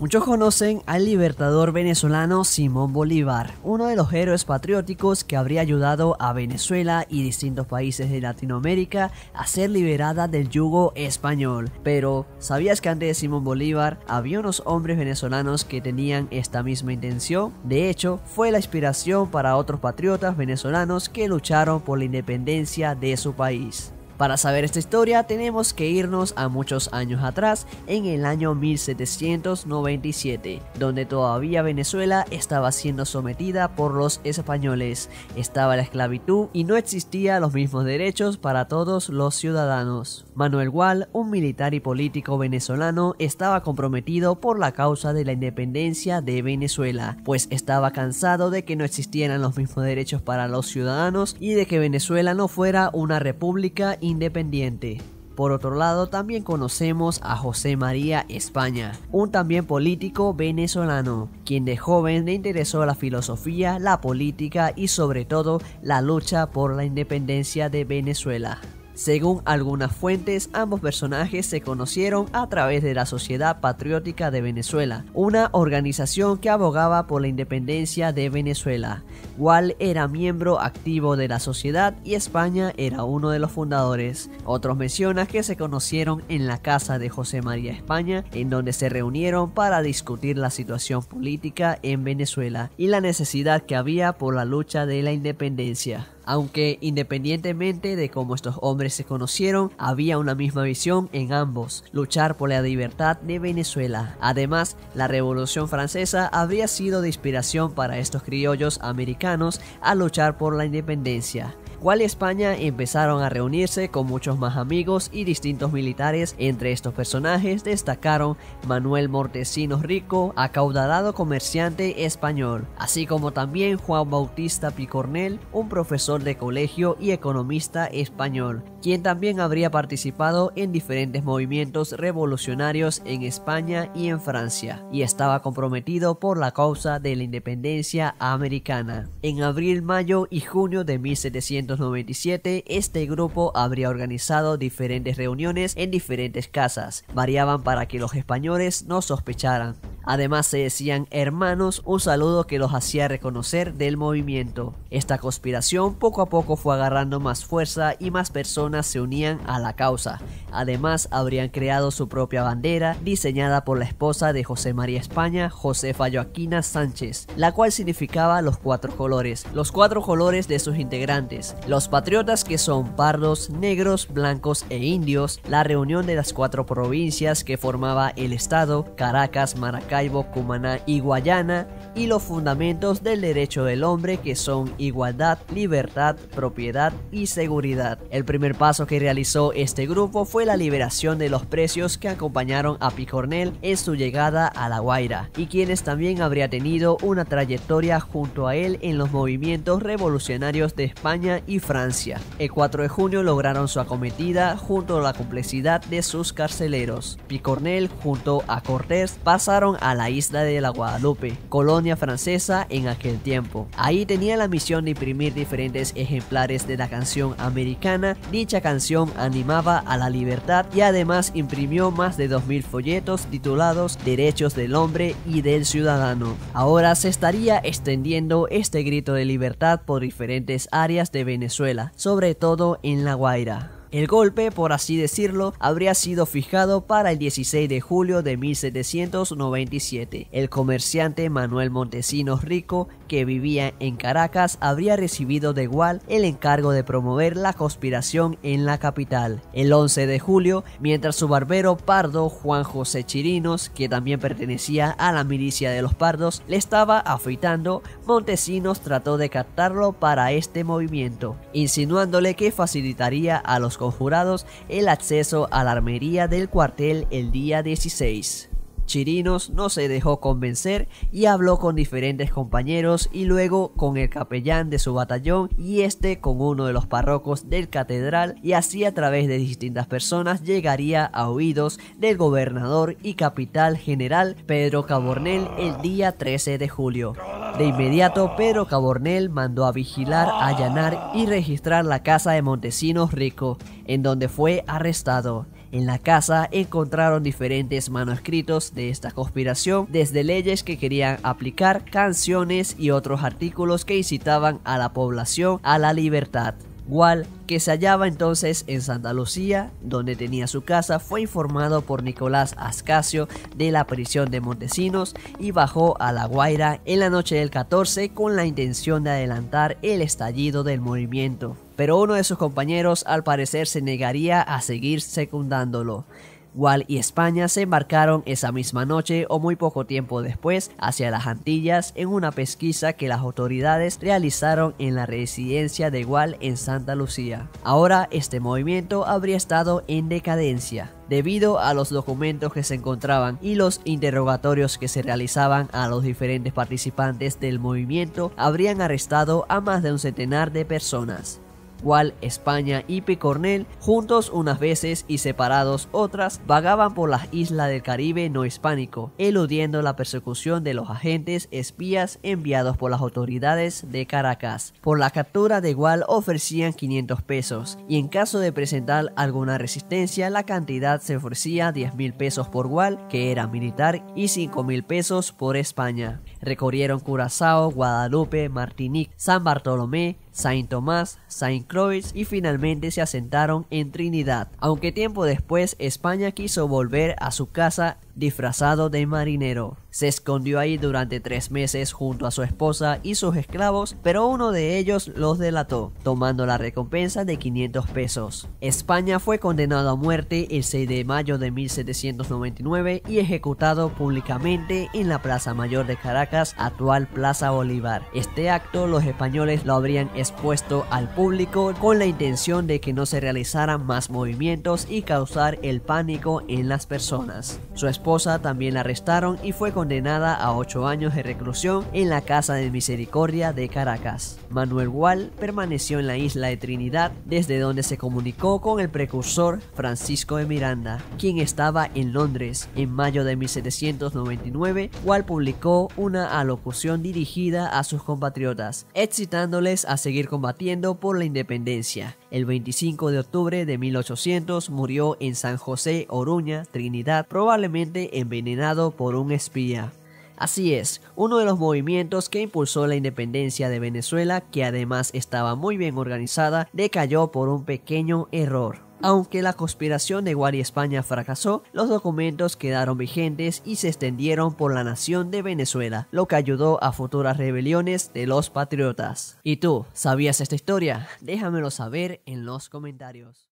Muchos conocen al libertador venezolano Simón Bolívar, uno de los héroes patrióticos que habría ayudado a Venezuela y distintos países de Latinoamérica a ser liberada del yugo español. Pero, ¿sabías que antes de Simón Bolívar había unos hombres venezolanos que tenían esta misma intención? De hecho, fue la inspiración para otros patriotas venezolanos que lucharon por la independencia de su país. Para saber esta historia tenemos que irnos a muchos años atrás, en el año 1797, donde todavía Venezuela estaba siendo sometida por los españoles, estaba la esclavitud y no existían los mismos derechos para todos los ciudadanos. Manuel Gual, un militar y político venezolano, estaba comprometido por la causa de la independencia de Venezuela, pues estaba cansado de que no existieran los mismos derechos para los ciudadanos y de que Venezuela no fuera una república independiente. Por otro lado, también conocemos a José María España, un también político venezolano, quien de joven le interesó la filosofía, la política y sobre todo la lucha por la independencia de Venezuela. Según algunas fuentes, ambos personajes se conocieron a través de la Sociedad Patriótica de Venezuela, una organización que abogaba por la independencia de Venezuela. Wall era miembro activo de la sociedad y España era uno de los fundadores. Otros mencionan que se conocieron en la casa de José María España, en donde se reunieron para discutir la situación política en Venezuela y la necesidad que había por la lucha de la independencia aunque independientemente de cómo estos hombres se conocieron, había una misma visión en ambos, luchar por la libertad de Venezuela. Además, la Revolución Francesa habría sido de inspiración para estos criollos americanos a luchar por la independencia cual España empezaron a reunirse con muchos más amigos y distintos militares. Entre estos personajes destacaron Manuel Mortesinos Rico, acaudalado comerciante español, así como también Juan Bautista Picornel, un profesor de colegio y economista español, quien también habría participado en diferentes movimientos revolucionarios en España y en Francia, y estaba comprometido por la causa de la independencia americana. En abril, mayo y junio de 1797, este grupo habría organizado diferentes reuniones en diferentes casas, variaban para que los españoles no sospecharan. Además se decían hermanos, un saludo que los hacía reconocer del movimiento. Esta conspiración poco a poco fue agarrando más fuerza y más personas se unían a la causa. Además habrían creado su propia bandera diseñada por la esposa de José María España, Josefa Joaquina Sánchez, la cual significaba los cuatro colores, los cuatro colores de sus integrantes, los patriotas que son pardos, negros, blancos e indios, la reunión de las cuatro provincias que formaba el estado, Caracas, Maracay, Maracaibo, y Guayana y los fundamentos del derecho del hombre que son igualdad, libertad, propiedad y seguridad. El primer paso que realizó este grupo fue la liberación de los precios que acompañaron a Picornel en su llegada a La Guaira y quienes también habría tenido una trayectoria junto a él en los movimientos revolucionarios de España y Francia. El 4 de junio lograron su acometida junto a la complicidad de sus carceleros. Picornel junto a Cortés pasaron a a la isla de la Guadalupe, colonia francesa en aquel tiempo. Ahí tenía la misión de imprimir diferentes ejemplares de la canción americana. Dicha canción animaba a la libertad y además imprimió más de 2.000 folletos titulados Derechos del Hombre y del Ciudadano. Ahora se estaría extendiendo este grito de libertad por diferentes áreas de Venezuela, sobre todo en La Guaira. El golpe, por así decirlo, habría sido fijado para el 16 de julio de 1797. El comerciante Manuel Montesinos Rico, que vivía en Caracas, habría recibido de igual el encargo de promover la conspiración en la capital. El 11 de julio, mientras su barbero pardo Juan José Chirinos, que también pertenecía a la milicia de los pardos, le estaba afeitando, Montesinos trató de captarlo para este movimiento, insinuándole que facilitaría a los conjurados el acceso a la armería del cuartel el día 16. Chirinos no se dejó convencer y habló con diferentes compañeros y luego con el capellán de su batallón y este con uno de los párrocos del catedral y así a través de distintas personas llegaría a oídos del gobernador y capital general Pedro Cabornel el día 13 de julio. De inmediato, Pedro Cabornel mandó a vigilar, allanar y registrar la casa de Montesinos Rico, en donde fue arrestado. En la casa encontraron diferentes manuscritos de esta conspiración, desde leyes que querían aplicar, canciones y otros artículos que incitaban a la población a la libertad. Gual, que se hallaba entonces en Santa Lucía, donde tenía su casa, fue informado por Nicolás Ascasio de la prisión de Montesinos y bajó a La Guaira en la noche del 14 con la intención de adelantar el estallido del movimiento. Pero uno de sus compañeros al parecer se negaría a seguir secundándolo. Wall y España se embarcaron esa misma noche o muy poco tiempo después hacia las Antillas en una pesquisa que las autoridades realizaron en la residencia de Wall en Santa Lucía. Ahora este movimiento habría estado en decadencia debido a los documentos que se encontraban y los interrogatorios que se realizaban a los diferentes participantes del movimiento, habrían arrestado a más de un centenar de personas. Gual, España y Picornel juntos unas veces y separados otras, vagaban por las islas del Caribe no hispánico, eludiendo la persecución de los agentes espías enviados por las autoridades de Caracas. Por la captura de Gual ofrecían 500 pesos y en caso de presentar alguna resistencia la cantidad se ofrecía 10 mil pesos por Gual, que era militar, y 5 mil pesos por España. Recorrieron Curazao, Guadalupe, Martinique, San Bartolomé, Saint Tomás, Saint Croix y finalmente se asentaron en Trinidad, aunque tiempo después España quiso volver a su casa disfrazado de marinero. Se escondió ahí durante tres meses junto a su esposa y sus esclavos, pero uno de ellos los delató, tomando la recompensa de 500 pesos. España fue condenado a muerte el 6 de mayo de 1799 y ejecutado públicamente en la Plaza Mayor de Caracas, actual Plaza Bolívar. Este acto los españoles lo habrían expuesto al público con la intención de que no se realizaran más movimientos y causar el pánico en las personas. Su también la arrestaron y fue condenada a ocho años de reclusión en la Casa de Misericordia de Caracas. Manuel Wall permaneció en la isla de Trinidad, desde donde se comunicó con el precursor Francisco de Miranda, quien estaba en Londres. En mayo de 1799, Wall publicó una alocución dirigida a sus compatriotas, excitándoles a seguir combatiendo por la independencia el 25 de octubre de 1800 murió en San José, Oruña, Trinidad, probablemente envenenado por un espía. Así es, uno de los movimientos que impulsó la independencia de Venezuela, que además estaba muy bien organizada, decayó por un pequeño error. Aunque la conspiración de Guardia España fracasó, los documentos quedaron vigentes y se extendieron por la nación de Venezuela, lo que ayudó a futuras rebeliones de los patriotas. ¿Y tú, sabías esta historia? Déjamelo saber en los comentarios.